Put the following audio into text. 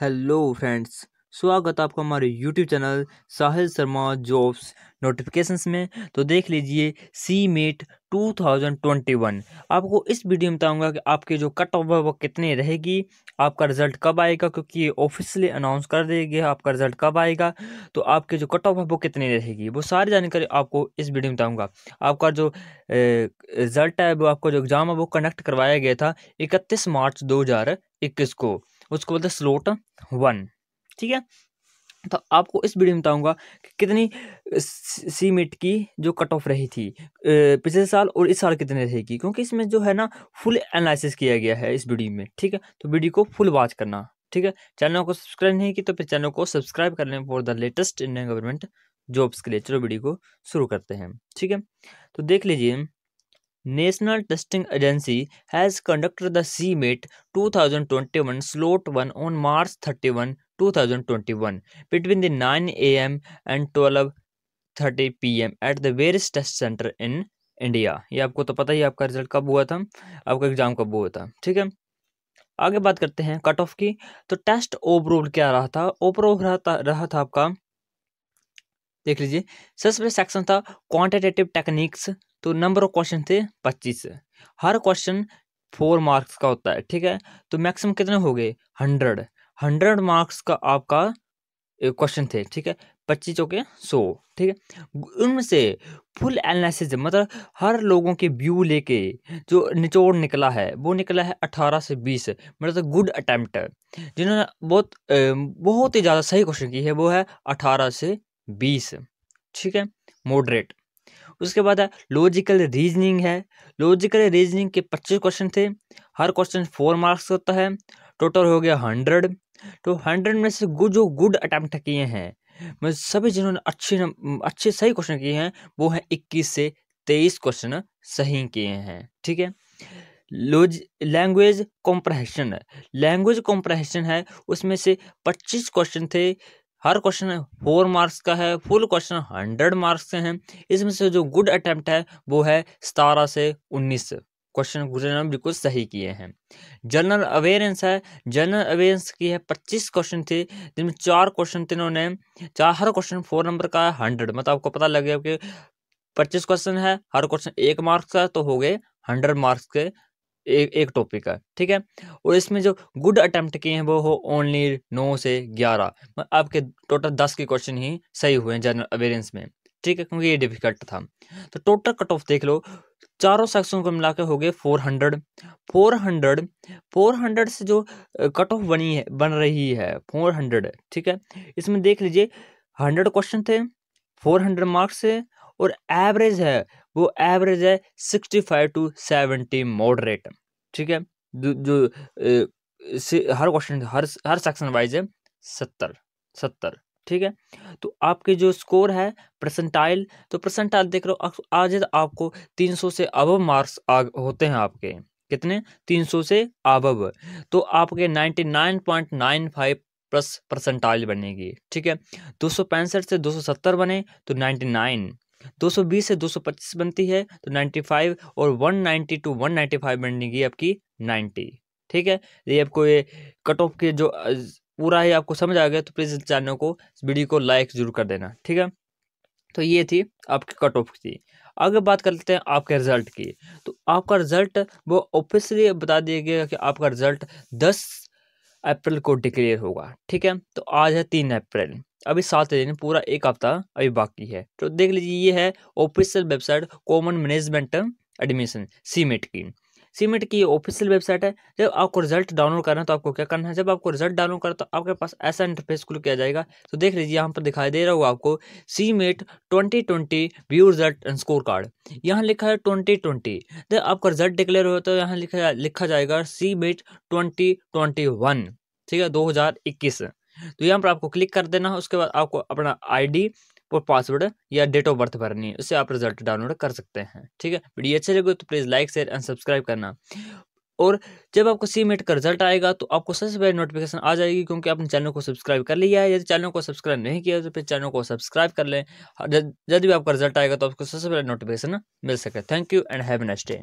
Hello friends स्वागत है आपका हमारे YouTube channel Sahil Sharma jobs notifications में तो देख लीजिए सी मेट 2021 आपको इस वीडियो में बताऊंगा कि आपके जो कट ऑफ है वो कितने रहेगी आपका रिजल्ट कब आएगा क्योंकि ये ऑफिशियली अनाउंस कर देगी आपका रिजल्ट कब आएगा तो आपके जो कट ऑफ है वो कितनी रहेगी वो सारी जानकारी आपको इस वीडियो में बताऊंगा आपका जो रिजल्ट है वो आपका जो एग्ज़ाम है वो कंडक्ट करवाया गया था इकतीस मार्च दो को उसको बोलते हैं स्लोट वन ठीक है तो आपको इस वीडियो में बताऊंगा कि कितनी सीमेंट की जो कट ऑफ रही थी पिछले साल और इस साल कितनी रहेगी क्योंकि इसमें जो है ना फुल एनालिसिस किया गया है इस वीडियो में ठीक है तो वीडियो को फुल वॉच करना ठीक है चैनल को सब्सक्राइब नहीं की तो फिर चैनल को सब्सक्राइब कर लें for the latest Indian government jobs के लिए चलो वीडियो को शुरू करते हैं ठीक है तो देख लीजिए National Testing Agency has conducted the CMAT 2021 slot 1 on March 31, 2021 between the 9 a.m. and 12:30 p.m. at the various test center in India ये आपको तो पता ही आपका रिजल्ट कब हुआ था आपका एग्ज़ाम कब हुआ था ठीक है आगे बात करते हैं कट ऑफ की तो टेस्ट ओवरऑल क्या रहा था ओवरऑल रहा था रहा था आपका देख लीजिए सबसे पहले सेक्शन था क्वांटिटेटिव टेक्निक्स तो नंबर ऑफ क्वेश्चन थे पच्चीस हर क्वेश्चन फोर मार्क्स का होता है ठीक है तो मैक्सिमम कितने हो गए हंड्रेड हंड्रेड मार्क्स का आपका क्वेश्चन थे ठीक है पच्चीस चौके सौ ठीक है उनमें से फुल एनालिसिस मतलब हर लोगों के व्यू लेके जो निचोड़ निकला है वो निकला है अठारह से बीस मतलब गुड तो अटैम्प्ट जिन्होंने बहुत बहुत ही ज़्यादा सही क्वेश्चन की है वो है अठारह से बीस ठीक है मॉडरेट उसके बाद है लॉजिकल रीजनिंग है लॉजिकल रीजनिंग के पच्चीस क्वेश्चन थे हर क्वेश्चन फोर मार्क्स होता है टोटल हो गया हंड्रेड तो हंड्रेड में से गुड जो गुड अटैम्प्ट किए हैं मैं सभी जिन्होंने अच्छे अच्छे सही क्वेश्चन किए हैं वो हैं इक्कीस से तेईस क्वेश्चन सही किए हैं ठीक है लोज लैंग्वेज कॉम्प्रहेशन लैंग्वेज कॉम्प्रहेशन है उसमें से पच्चीस क्वेश्चन थे हर क्वेश्चन फोर मार्क्स का है फुल क्वेश्चन हंड्रेड मार्क्स के हैं इसमें से जो गुड अटैम्प्ट है वो है सतारह से उन्नीस क्वेश्चन गुजरना बिल्कुल सही किए हैं जनरल अवेयरेंस है जनरल अवेयरेंस की है पच्चीस क्वेश्चन थे जिनमें चार क्वेश्चन थे इन्होंने चार हर क्वेश्चन फोर नंबर का है हंड्रेड मतलब आपको पता लग गया कि पच्चीस क्वेश्चन है हर क्वेश्चन एक मार्क्स का तो हो गए हंड्रेड मार्क्स के एक एक टॉपिक का ठीक है और इसमें जो गुड अटैम्प्ट किए हैं वो हो ओनली नौ से ग्यारह आपके टोटल दस के क्वेश्चन ही सही हुए हैं जनरल अवेयरेंस में ठीक है क्योंकि ये डिफिकल्ट था तो टोटल कट ऑफ देख लो चारों सेक्शन को मिला के हो गए four hundred four hundred four hundred से जो कट ऑफ बनी है बन रही है फोर हंड्रेड ठीक है इसमें देख लीजिए हंड्रेड क्वेश्चन थे फोर हंड्रेड मार्क्स से और एवरेज है वो एवरेज है sixty five to seventy moderate ठीक है जो, जो ए, हर क्वेश्चन हर हर सेक्शन वाइज है सत्तर सत्तर ठीक है तो आपके जो स्कोर है परसेंटाइल तो परसेंटाइल देख लो आज तो आपको तीन सौ से अब मार्क्स होते हैं आपके कितने तीन सौ से अब तो आपके ninety nine point nine five plus percentile बनेगी ठीक है दो सौ पैंसठ से दो सौ सत्तर बने तो नाइन्टी नाइन 220 से 225 बनती है तो 95 और 190 टू 195 नाइन्टी फाइव बनेगी आपकी 90 ठीक है ये आपको ये कट ऑफ के जो पूरा है आपको समझ आ गया तो प्लीज़ चैनल को वीडियो को लाइक जरूर कर देना ठीक है तो ये थी आपकी कट ऑफ थी आगे बात कर लेते हैं आपके रिजल्ट की तो आपका रिजल्ट वो ऑफिसली बता दिया गया कि आपका रिजल्ट दस अप्रैल को डिक्लेयर होगा ठीक है तो आज है तीन अप्रैल अभी सात दिन पूरा एक हफ्ता अभी बाकी है तो देख लीजिए ये है official website common management admission CMAT की सीमेट e की ऑफिशियल वेबसाइट है जब आपको रिजल्ट डाउनलोड करना है तो आपको क्या करना है जब आपको रिजल्ट डाउनलोड करना तो आपके पास ऐसा इंटरफेस खुल किया जाएगा तो देख लीजिए यहाँ पर दिखाई दे रहा होगा आपको CMAT twenty twenty view result score card यहाँ लिखा है ट्वेंटी ट्वेंटी जब आपका रिजल्ट डिक्लेयर हो तो यहाँ लिखा लिखा जाएगा सी ट्वेंटी ट्वेंटी वन ठीक है 2021 तो यहाँ पर आपको क्लिक कर देना है उसके बाद आपको अपना आईडी और पासवर्ड या डेट ऑफ बर्थ भरनी है उससे आप रिजल्ट डाउनलोड कर सकते हैं ठीक है वीडियो अच्छे लगे तो please like share and subscribe करना और जब आपको सी मेट e का रिजल्ट आएगा तो आपको सबसे पहले नोटिफिकेशन आ जाएगी क्योंकि आपने चैनल को सब्सक्राइब कर लिया है यदि चैनल को सब्सक्राइब नहीं किया तो फिर चैनल को सब्सक्राइब कर लें यदि हाँ, भी आपका रिजल्ट आएगा तो आपको सबसे पहले नोटिफिकेशन मिल सके thank you and have next day